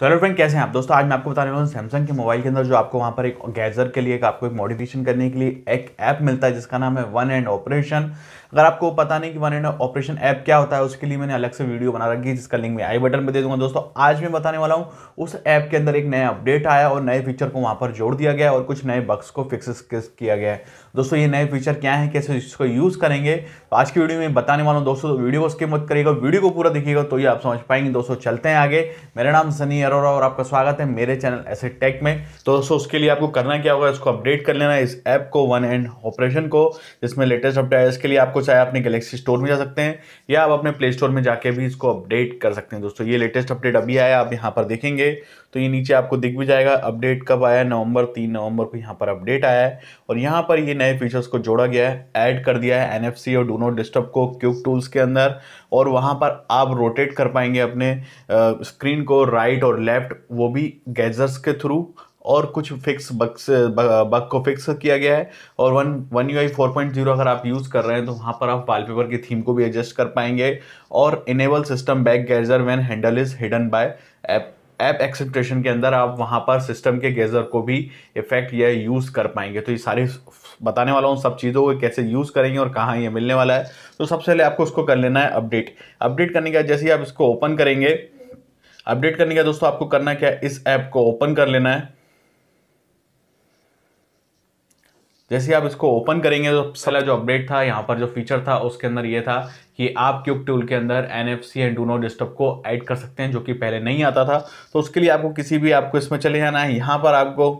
तो hello friend कैसे हैं आप दोस्तों आज मैं आपको बताने वाला हूँ सैमसंग के मोबाइल के अंदर जो आपको वहाँ पर एक गैजर के लिए एक आपको एक मॉडिफिकेशन करने के लिए एक ऐप मिलता है जिसका नाम है वन एंड ऑपरेशन अगर आपको पता नहीं कि वन एंड ऑपरेशन ऐप क्या होता है उसके लिए मैंने अलग से वीडियो बना रखी है जिसका लिंक मैं आई बटन पर दे दूंगा दोस्तों आज मैं बताने वाला हूँ उस ऐप के अंदर एक नया अपडेट आया और नए फीचर को वहाँ पर जोड़ दिया गया और कुछ नए बक्स को फिक्स किया गया है दोस्तों ये नए फीचर क्या है कैसे इसको यूज़ करेंगे तो आज की वीडियो में बताने वाला हूँ दोस्तों वीडियो तो को उसके मत करिएगा वीडियो को पूरा देखिएगा तो ये आप समझ पाएंगे दोस्तों चलते हैं आगे मेरा नाम सनी अरोरा और आपका स्वागत है मेरे चैनल ऐसे टेक में तो दोस्तों उसके लिए आपको करना क्या होगा इसको अपडेट कर लेना इस ऐप को वन एंड ऑपरेशन को जिसमें लेटेस्ट अपडेट है इसके लिए आपको चाहे अपने गैलेक्सी स्टोर में जा सकते हैं या आप अपने प्ले स्टोर में जाके भी इसको अपडेट कर सकते हैं दोस्तों ये लेटेस्ट अपडेट अभी आया आप यहाँ पर देखेंगे तो ये नीचे आपको दिख भी जाएगा अपडेट कब आया नवंबर तीन नवंबर को यहाँ पर अपडेट आया है और यहाँ पर ये नए फीचर्स को जोड़ा गया है ऐड कर दिया है एनएफसी और डू डिस्टर्ब को क्यूब टूल्स के अंदर और वहाँ पर आप रोटेट कर पाएंगे अपने स्क्रीन को राइट और लेफ्ट वो भी गैजर्स के थ्रू और कुछ फिक्स बक्स बग को फिक्स किया गया है और one one U I four point zero अगर आप यूज़ कर रहे हैं तो वहाँ पर आप वॉलपेपर की थीम को भी एडजस्ट कर पाएंगे और enable system back gesture when handle is hidden by app app exception के अंदर आप वहाँ पर सिस्टम के गेजर को भी इफेक्ट या यूज़ कर पाएंगे तो ये सारे बताने वाला हूँ सब चीज़ों को कैसे यूज़ करेंगे और कहाँ ये मिलने वाला है तो सबसे पहले आपको उसको कर लेना है अपडेट अपडेट करने का जैसे ही आप इसको ओपन करेंगे अपडेट करने का दोस्तों आपको करना क्या इस ऐप को ओपन कर लेना है जैसे आप इसको ओपन करेंगे तो पहला जो अपडेट था यहाँ पर जो फीचर था उसके अंदर ये था कि आप क्यूब टूल के अंदर N F C and do not disturb को ऐड कर सकते हैं जो कि पहले नहीं आता था तो उसके लिए आपको किसी भी आपको इसमें चले जाना है यहाँ पर आपको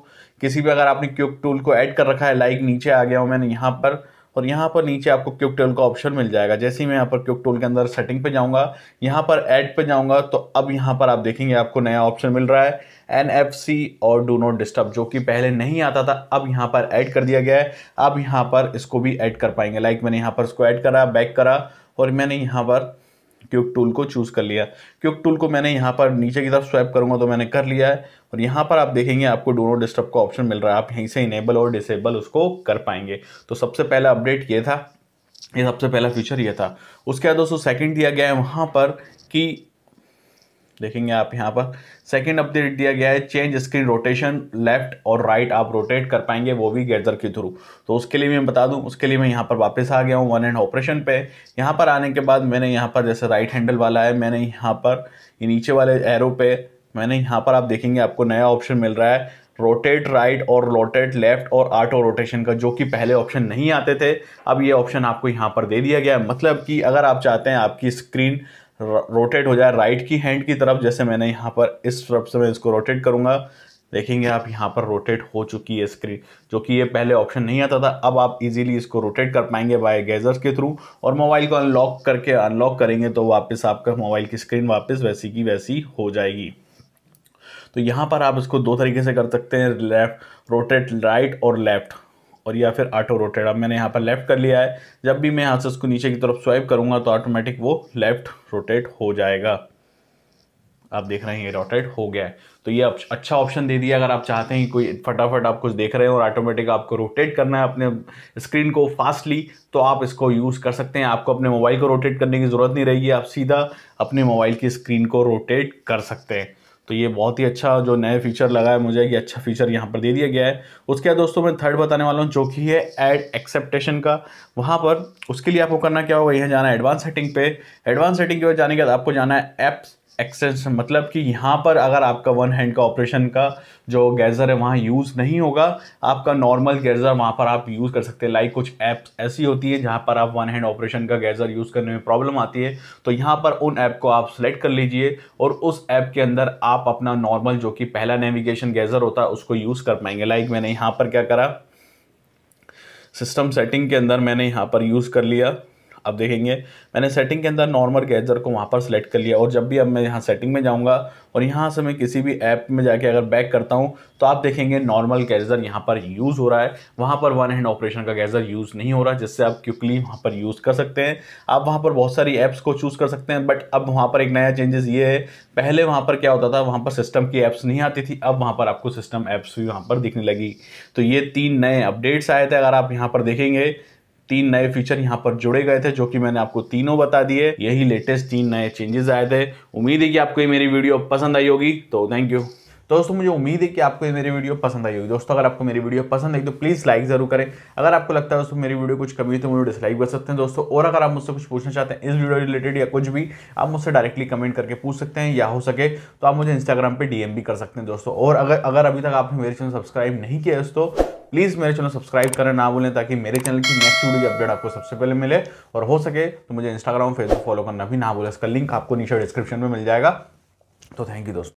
किसी भी अगर आपने क्यूब टूल को ऐड कर रखा है लाइक नीचे आ गया हो मैंने यहाँ पर और यहाँ पर नीचे आपको क्यूक टोल का ऑप्शन मिल जाएगा जैसे ही मैं यहाँ पर क्यूक टोल के अंदर सेटिंग पे जाऊँगा यहाँ पर ऐड पे जाऊँगा तो अब यहाँ पर आप देखेंगे आपको नया ऑप्शन मिल रहा है एन और डू नॉट डिस्टर्ब जो कि पहले नहीं आता था अब यहाँ पर ऐड कर दिया गया है अब यहाँ पर इसको भी ऐड कर पाएंगे लाइक मैंने यहाँ पर इसको ऐड करा बैक करा और मैंने यहाँ पर क्यूक टूल को चूज़ कर लिया क्यूक टूल को मैंने यहाँ पर नीचे की तरफ स्वैप करूँगा तो मैंने कर लिया है और यहाँ पर आप देखेंगे आपको डोनो डिस्टर्ब का ऑप्शन मिल रहा है आप यहीं से इनेबल और डिसेबल उसको कर पाएंगे तो सबसे पहला अपडेट ये था ये सबसे पहला फीचर ये था उसके बाद दोस्तों सेकंड दिया गया है वहाँ पर कि देखेंगे आप यहाँ पर सेकंड अपडेट दिया गया है चेंज स्क्रीन रोटेशन लेफ्ट और राइट आप रोटेट कर पाएंगे वो भी गैदर के थ्रू तो उसके लिए मैं बता दूं उसके लिए मैं यहाँ पर वापस आ गया हूँ वन एंड ऑपरेशन पे यहाँ पर आने के बाद मैंने यहाँ पर जैसे राइट हैंडल वाला है मैंने यहाँ पर नीचे वाले एरो पे मैंने यहाँ पर आप देखेंगे आपको नया ऑप्शन मिल रहा है रोटेट राइट और रोटेट लेफ्ट और आटो रोटेशन का जो कि पहले ऑप्शन नहीं आते थे अब ये ऑप्शन आपको यहाँ पर दे दिया गया है मतलब कि अगर आप चाहते हैं आपकी स्क्रीन रोटेट हो जाए राइट की हैंड की तरफ जैसे मैंने यहाँ पर इस तरफ से मैं इसको रोटेट करूँगा देखेंगे आप यहाँ पर रोटेट हो चुकी है स्क्रीन जो कि ये पहले ऑप्शन नहीं आता था अब आप इजीली इसको रोटेट कर पाएंगे बाय गैजर्स के थ्रू और मोबाइल को अनलॉक करके अनलॉक करेंगे तो वापस आपका मोबाइल की स्क्रीन वापस वैसी की वैसी हो जाएगी तो यहाँ पर आप इसको दो तरीके से कर सकते हैं लेफ्ट रोटेट राइट और लेफ्ट और या फिर ऑटो रोटेड अब मैंने यहाँ पर लेफ़्ट कर लिया है जब भी मैं यहाँ से उसको नीचे की तरफ स्वाइप करूँगा तो ऑटोमेटिक वो लेफ़्ट रोटेट हो जाएगा आप देख रहे हैं ये रोटेट हो गया है तो ये अच्छा ऑप्शन दे दिया अगर आप चाहते हैं कोई फटाफट आप कुछ देख रहे हैं और ऑटोमेटिक आपको रोटेट करना है अपने स्क्रीन को फास्टली तो आप इसको यूज़ कर सकते हैं आपको अपने मोबाइल को रोटेट करने की ज़रूरत नहीं रहेगी आप सीधा अपने मोबाइल की स्क्रीन को रोटेट कर सकते हैं तो ये बहुत ही अच्छा जो नए फीचर लगा है मुझे ये अच्छा फीचर यहाँ पर दे दिया गया है उसके बाद दोस्तों मैं थर्ड बताने वाला हूँ जो कि है ऐड एक्सेप्टेशन का वहाँ पर उसके लिए आपको करना क्या होगा यहाँ जाना है एडवांस सेटिंग पे एडवांस सेटिंग के बाद जाने के बाद आपको जाना है ऐप्स एक्सटेंशन मतलब कि यहाँ पर अगर आपका वन हैंड का ऑपरेशन का जो गैज़र है वहाँ यूज़ नहीं होगा आपका नॉर्मल गैज़र वहाँ पर आप यूज़ कर सकते हैं लाइक कुछ ऐप्स ऐसी होती है जहाँ पर आप वन हैंड ऑपरेशन का गैज़र यूज़ करने में प्रॉब्लम आती है तो यहाँ पर उन ऐप को आप सेलेक्ट कर लीजिए और उस ऐप के अंदर आप अपना नॉर्मल जो कि पहला नेविगेशन गैज़र होता है उसको यूज़ कर पाएंगे लाइक मैंने यहाँ पर क्या करा सिस्टम सेटिंग के अंदर मैंने यहाँ पर यूज़ कर लिया अब देखेंगे मैंने सेटिंग के अंदर नॉर्मल गैजर को वहाँ पर सेलेक्ट कर लिया और जब भी अब मैं यहाँ सेटिंग में जाऊँगा और यहाँ से मैं किसी भी ऐप में जाके अगर बैक करता हूँ तो आप देखेंगे नॉर्मल गैजर यहाँ पर यूज़ हो रहा है वहाँ पर वन हैंड ऑपरेशन का गैजर यूज़ नहीं हो रहा जिससे आप क्विकली वहाँ पर यूज़ कर सकते हैं आप वहाँ पर बहुत सारी ऐप्स को चूज़ कर सकते हैं बट अब वहाँ पर एक नया चेंजेस ये है पहले वहाँ पर क्या होता था वहाँ पर सिस्टम की ऐप्स नहीं आती थी अब वहाँ पर आपको सिस्टम ऐप्स भी वहाँ पर दिखने लगी तो ये तीन नए अपडेट्स आए थे अगर आप यहाँ पर देखेंगे तीन नए फीचर यहाँ पर जुड़े गए थे जो कि मैंने आपको तीनों बता दिए यही लेटेस्ट तीन नए चेंजेस आए थे उम्मीद है कि आपको ये मेरी वीडियो पसंद आई होगी तो थैंक यू दोस्तों मुझे उम्मीद है कि आपको ये मेरी वीडियो पसंद आई होगी दोस्तों अगर आपको मेरी वीडियो पसंद आई तो प्लीज़ लाइक जरूर करें अगर आपको लगता है दोस्तों मेरी वीडियो कुछ कमी है तो मुझे डिसलाइक कर सकते हैं दोस्तों और अगर आप मुझसे कुछ पूछना चाहते हैं इस वीडियो रिलेटेड या कुछ भी आप मुझसे डायरेक्टली कमेंट करके पूछ सकते हैं या हो सके तो आप मुझे इंस्टाग्राम पर डीएम भी कर सकते हैं दोस्तों और अगर अगर अभी तक आपने मेरे चैनल सब्सक्राइब नहीं किया दोस्तों प्लीज़ मेरे चैनल सब्सक्राइब करें ना भूलें ताकि मेरे चैनल की नेक्स्ट वीडियो की अपडेट आपको सबसे पहले मिले और हो सके तो मुझे इंस्टाग्राम फेसबुक फॉलो करना भी ना भूलें इसका लिंक आपको नीचे डिस्क्रिप्शन में मिल जाएगा तो थैंक यू दोस्तों